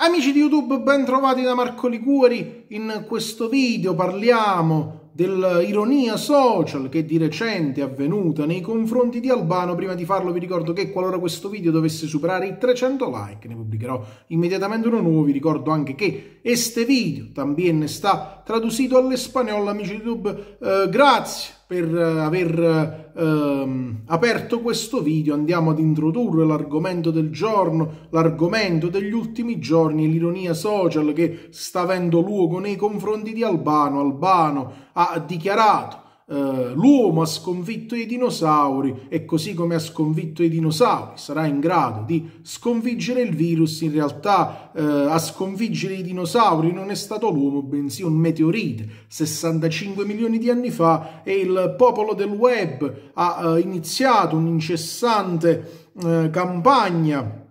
Amici di YouTube, ben trovati da Marco Liguori. In questo video parliamo dell'ironia social che di recente è avvenuta nei confronti di Albano. Prima di farlo vi ricordo che qualora questo video dovesse superare i 300 like, ne pubblicherò immediatamente uno nuovo. Vi ricordo anche che este video también está traducido all'espagnolo, amici di YouTube. Eh, grazie per eh, aver ehm, aperto questo video. Andiamo ad introdurre l'argomento del giorno, l'argomento degli ultimi giorni, l'ironia social che sta avendo luogo nei confronti di Albano. Albano ha dichiarato eh, l'uomo ha sconfitto i dinosauri e così come ha sconfitto i dinosauri sarà in grado di sconfiggere il virus, in realtà eh, a sconfiggere i dinosauri non è stato l'uomo bensì un meteorite 65 milioni di anni fa e il popolo del web ha eh, iniziato un'incessante eh, campagna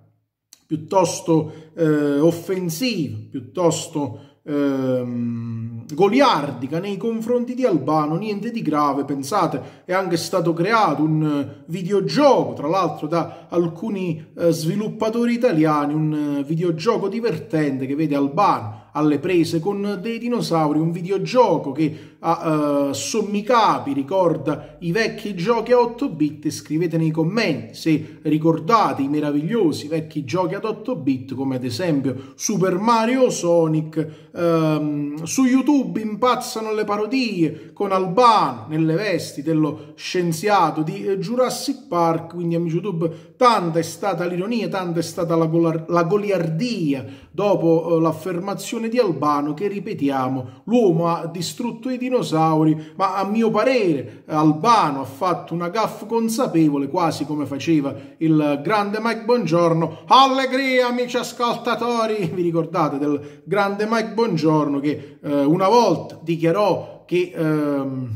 piuttosto eh, offensiva, piuttosto ehm, goliardica nei confronti di Albano, niente di grave, pensate, è anche stato creato un eh, videogioco, tra l'altro da alcuni eh, sviluppatori italiani, un eh, videogioco divertente che vede Albano alle prese con dei dinosauri, un videogioco che a eh, sommi capi ricorda i vecchi giochi a 8 bit. Scrivete nei commenti se ricordate i meravigliosi vecchi giochi ad 8 bit come ad esempio Super Mario Sonic, Ehm, su YouTube impazzano le parodie con Albano nelle vesti dello scienziato di eh, Jurassic Park, quindi amici YouTube, tanta è stata l'ironia, tanta è stata la, gol la goliardia dopo eh, l'affermazione di Albano che ripetiamo, l'uomo ha distrutto i dinosauri, ma a mio parere Albano ha fatto una gaffa consapevole, quasi come faceva il grande Mike Buongiorno. Allegria amici ascoltatori, vi ricordate del grande Mike Buongiorno? Buongiorno che eh, una volta dichiarò che ehm,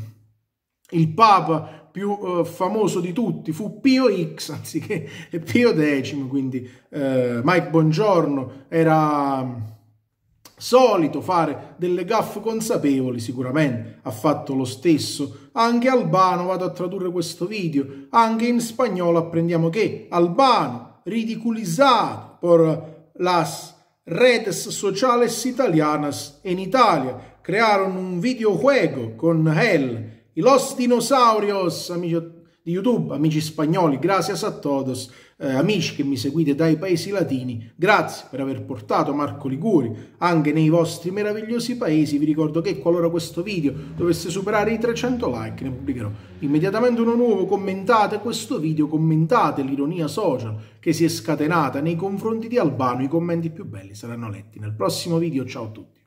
il Papa più eh, famoso di tutti fu Pio X anziché Pio X, quindi eh, Mike Buongiorno era mm, solito fare delle gaffe consapevoli, sicuramente ha fatto lo stesso. Anche Albano, vado a tradurre questo video, anche in spagnolo apprendiamo che Albano, ridiculizzato por las redes sociales italianas in Italia. Crearon un videojuego con Hell i los dinosaurios, amigos di YouTube, amici spagnoli, gracias a todos, eh, amici che mi seguite dai paesi latini, grazie per aver portato Marco Liguri anche nei vostri meravigliosi paesi. Vi ricordo che qualora questo video dovesse superare i 300 like, ne pubblicherò immediatamente uno nuovo. Commentate questo video, commentate l'ironia social che si è scatenata nei confronti di Albano, i commenti più belli saranno letti nel prossimo video. Ciao a tutti.